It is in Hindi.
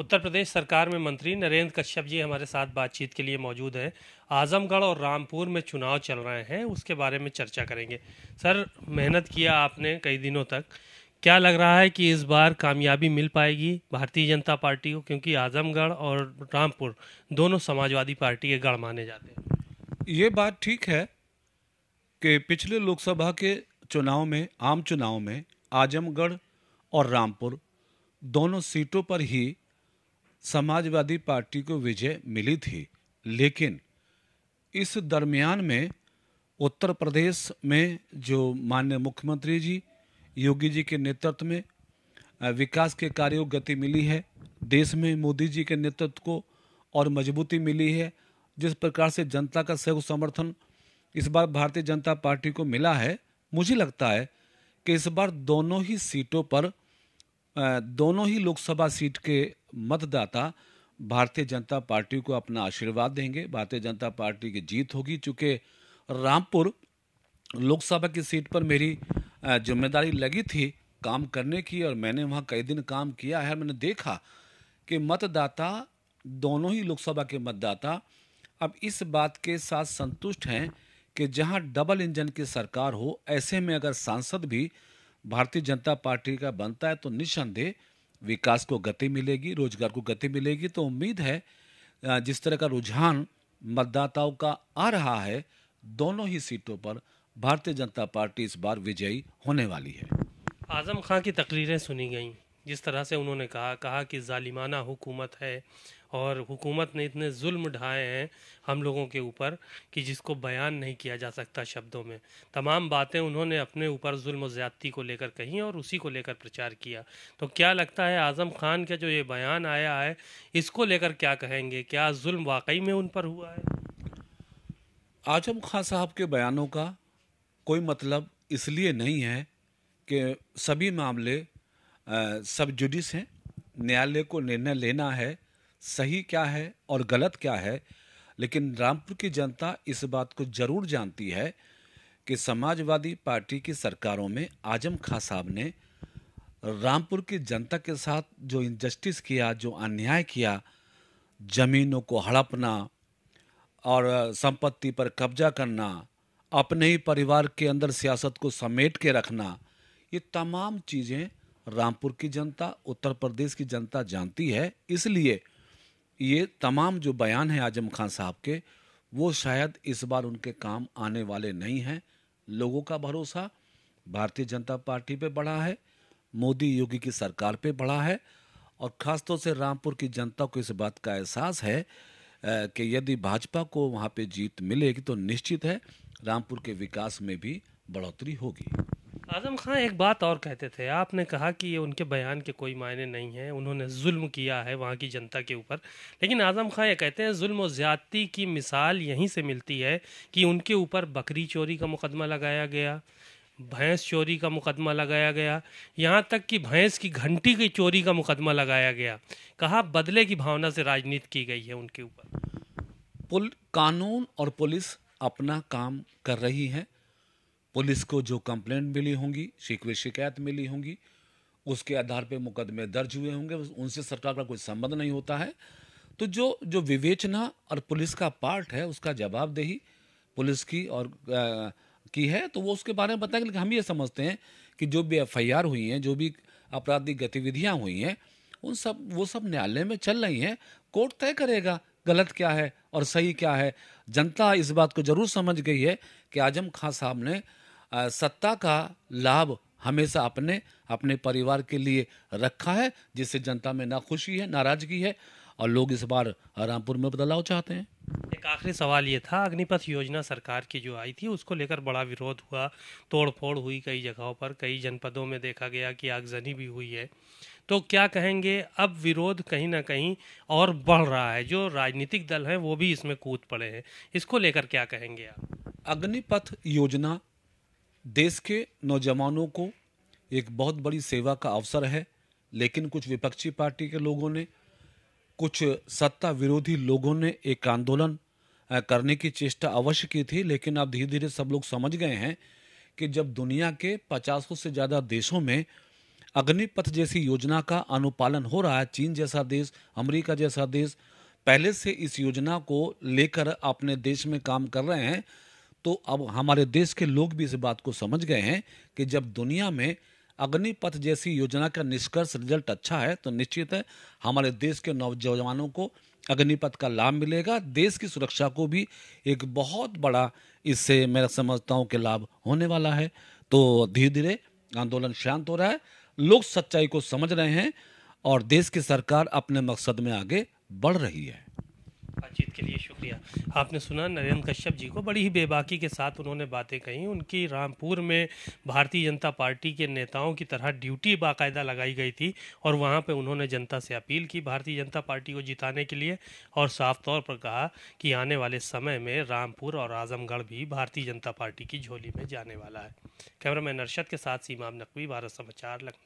उत्तर प्रदेश सरकार में मंत्री नरेंद्र कश्यप जी हमारे साथ बातचीत के लिए मौजूद हैं आजमगढ़ और रामपुर में चुनाव चल रहे हैं उसके बारे में चर्चा करेंगे सर मेहनत किया आपने कई दिनों तक क्या लग रहा है कि इस बार कामयाबी मिल पाएगी भारतीय जनता पार्टी को क्योंकि आजमगढ़ और रामपुर दोनों समाजवादी पार्टी के गढ़ माने जाते हैं ये बात ठीक है कि पिछले लोकसभा के चुनाव में आम चुनाव में आजमगढ़ और रामपुर दोनों सीटों पर ही समाजवादी पार्टी को विजय मिली थी लेकिन इस दरमियान में उत्तर प्रदेश में जो माननीय मुख्यमंत्री जी योगी जी के नेतृत्व में विकास के कार्यों गति मिली है देश में मोदी जी के नेतृत्व को और मजबूती मिली है जिस प्रकार से जनता का सहयोग समर्थन इस बार भारतीय जनता पार्टी को मिला है मुझे लगता है कि इस बार दोनों ही सीटों पर दोनों ही लोकसभा सीट के मतदाता भारतीय जनता पार्टी को अपना आशीर्वाद देंगे भारतीय जनता पार्टी की जीत होगी चूंकि रामपुर लोकसभा की सीट पर मेरी जिम्मेदारी लगी थी काम करने की और मैंने वहाँ कई दिन काम किया है मैंने देखा कि मतदाता दोनों ही लोकसभा के मतदाता अब इस बात के साथ संतुष्ट हैं कि जहां डबल इंजन की सरकार हो ऐसे में अगर सांसद भी भारतीय जनता पार्टी का बनता है तो निस्संदेह विकास को गति मिलेगी रोजगार को गति मिलेगी तो उम्मीद है जिस तरह का रुझान मतदाताओं का आ रहा है दोनों ही सीटों पर भारतीय जनता पार्टी इस बार विजयी होने वाली है आज़म खां की तकरीरें सुनी गई जिस तरह से उन्होंने कहा कहा कि जालिमाना हुकूमत है और हुकूमत ने इतने जुल्म ढाए हैं हम लोगों के ऊपर कि जिसको बयान नहीं किया जा सकता शब्दों में तमाम बातें उन्होंने अपने ऊपर जुल्म ज़्यादती को लेकर कहीं और उसी को लेकर प्रचार किया तो क्या लगता है आज़म खान का जो ये बयान आया है इसको लेकर क्या कहेंगे क्या जुल्म वाकई में उन पर हुआ है आजम खान साहब के बयानों का कोई मतलब इसलिए नहीं है कि सभी मामले सब जुडिस हैं न्यायालय को निर्णय लेना है सही क्या है और गलत क्या है लेकिन रामपुर की जनता इस बात को जरूर जानती है कि समाजवादी पार्टी की सरकारों में आजम खां साहब ने रामपुर की जनता के साथ जो इनजस्टिस किया जो अन्याय किया जमीनों को हड़पना और संपत्ति पर कब्जा करना अपने ही परिवार के अंदर सियासत को समेट के रखना ये तमाम चीज़ें रामपुर की जनता उत्तर प्रदेश की जनता जानती है इसलिए ये तमाम जो बयान है आजम खान साहब के वो शायद इस बार उनके काम आने वाले नहीं हैं लोगों का भरोसा भारतीय जनता पार्टी पे बढ़ा है मोदी योगी की सरकार पे बढ़ा है और ख़ासतौर से रामपुर की जनता को इस बात का एहसास है कि यदि भाजपा को वहाँ पे जीत मिलेगी तो निश्चित है रामपुर के विकास में भी बढ़ोतरी होगी आजम खान एक बात और कहते थे आपने कहा कि ये उनके बयान के कोई मायने नहीं हैं उन्होंने जुल्म किया है वहाँ की जनता के ऊपर लेकिन आजम खान ये कहते हैं जुल्म और ज़्यादती की मिसाल यहीं से मिलती है कि उनके ऊपर बकरी चोरी का मुकदमा लगाया गया भैंस चोरी का मुकदमा लगाया गया यहाँ तक कि भैंस की घंटी की चोरी का मुकदमा लगाया गया कहा बदले की भावना से राजनीति की गई है उनके ऊपर पुल कानून और पुलिस अपना काम कर रही है पुलिस को जो कंप्लेंट मिली होंगी शिकवे शिकायत मिली होंगी उसके आधार पर मुकदमे दर्ज हुए होंगे उनसे सरकार का कोई संबंध नहीं होता है तो जो जो विवेचना और पुलिस का पार्ट है उसका जवाबदेही पुलिस की और आ, की है तो वो उसके बारे में बताएंगे लेकिन हम ये समझते हैं कि जो भी एफ हुई हैं जो भी आपराधिक गतिविधियाँ हुई हैं उन सब वो सब न्यायालय में चल रही हैं कोर्ट तय करेगा गलत क्या है और सही क्या है जनता इस बात को जरूर समझ गई है कि आजम खां साहब ने सत्ता का लाभ हमेशा अपने अपने परिवार के लिए रखा है जिससे जनता में ना खुशी है नाराजगी है और लोग इस बार रामपुर में बदलाव चाहते हैं एक आखिरी सवाल ये था अग्निपथ योजना सरकार की जो आई थी उसको लेकर बड़ा विरोध हुआ तोड़फोड़ हुई कई जगहों पर कई जनपदों में देखा गया कि आगजनी भी हुई है तो क्या कहेंगे अब विरोध कहीं ना कहीं और बढ़ रहा है जो राजनीतिक दल हैं वो भी इसमें कूद पड़े हैं इसको लेकर क्या कहेंगे आप अग्निपथ योजना देश के नौजवानों को एक बहुत बड़ी सेवा का अवसर है लेकिन कुछ विपक्षी पार्टी के लोगों ने कुछ सत्ता विरोधी लोगों ने एक आंदोलन करने की चेष्टा अवश्य की थी लेकिन अब धीरे धीरे सब लोग समझ गए हैं कि जब दुनिया के पचासों से ज़्यादा देशों में अग्निपथ जैसी योजना का अनुपालन हो रहा है चीन जैसा देश अमेरिका जैसा देश पहले से इस योजना को लेकर अपने देश में काम कर रहे हैं तो अब हमारे देश के लोग भी इस बात को समझ गए हैं कि जब दुनिया में अग्निपथ जैसी योजना का निष्कर्ष रिजल्ट अच्छा है तो निश्चित है हमारे देश के नौजवानों को अग्निपथ का लाभ मिलेगा देश की सुरक्षा को भी एक बहुत बड़ा इससे मैं समझता हूँ कि लाभ होने वाला है तो धीरे धीरे आंदोलन शांत हो रहा है लोग सच्चाई को समझ रहे हैं और देश की सरकार अपने मकसद में आगे बढ़ रही है बातचीत के लिए शुक्रिया आपने सुना नरेंद्र कश्यप जी को बड़ी ही बेबाकी के साथ उन्होंने बातें कही उनकी रामपुर में भारतीय जनता पार्टी के नेताओं की तरह ड्यूटी बाकायदा लगाई गई थी और वहाँ पर उन्होंने जनता से अपील की भारतीय जनता पार्टी को जिताने के लिए और साफ तौर पर कहा कि आने वाले समय में रामपुर और आजमगढ़ भी भारतीय जनता पार्टी की झोली में जाने वाला है कैमरामैन अरशद के साथ सीमा नकवी भारत समाचार लखनऊ